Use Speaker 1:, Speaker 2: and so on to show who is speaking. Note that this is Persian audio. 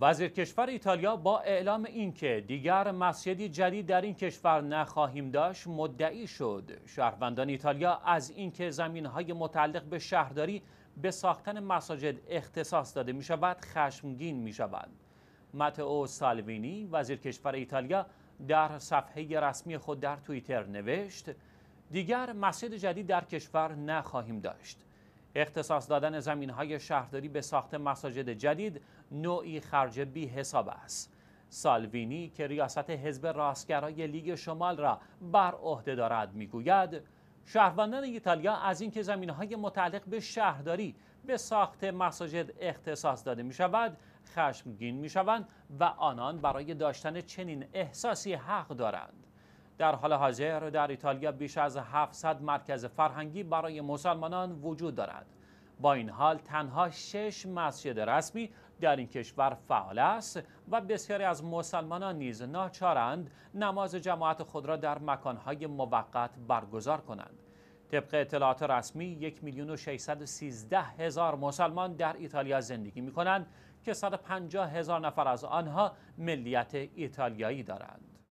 Speaker 1: وزیر کشور ایتالیا با اعلام اینکه دیگر مسجدی جدید در این کشور نخواهیم داشت مدعی شد شهروندان ایتالیا از اینکه زمینهای متعلق به شهرداری به ساختن مساجد اختصاص داده می شود خشمگین می شود متئو سالوینی وزیر کشور ایتالیا در صفحه رسمی خود در توییتر نوشت دیگر مسجد جدید در کشور نخواهیم داشت اختصاص دادن زمین های شهرداری به ساخت مساجد جدید نوعی خرج بی حساب است. سالوینی که ریاست حزب راستگرای لیگ شمال را بر عهده دارد میگوید شهروندان ایتالیا از اینکه های متعلق به شهرداری به ساخت مساجد اختصاص داده می شود خشمگین می و آنان برای داشتن چنین احساسی حق دارند در حال حاضر در ایتالیا بیش از 700 مرکز فرهنگی برای مسلمانان وجود دارد. با این حال تنها شش مسجد رسمی در این کشور فعال است و بسیاری از مسلمانان نیز ناچارند نماز جماعت خود را در مکانهای موقت برگزار کنند. طبق اطلاعات رسمی یک میلیون و هزار مسلمان در ایتالیا زندگی می کنند که 150 هزار نفر از آنها ملیت ایتالیایی دارند.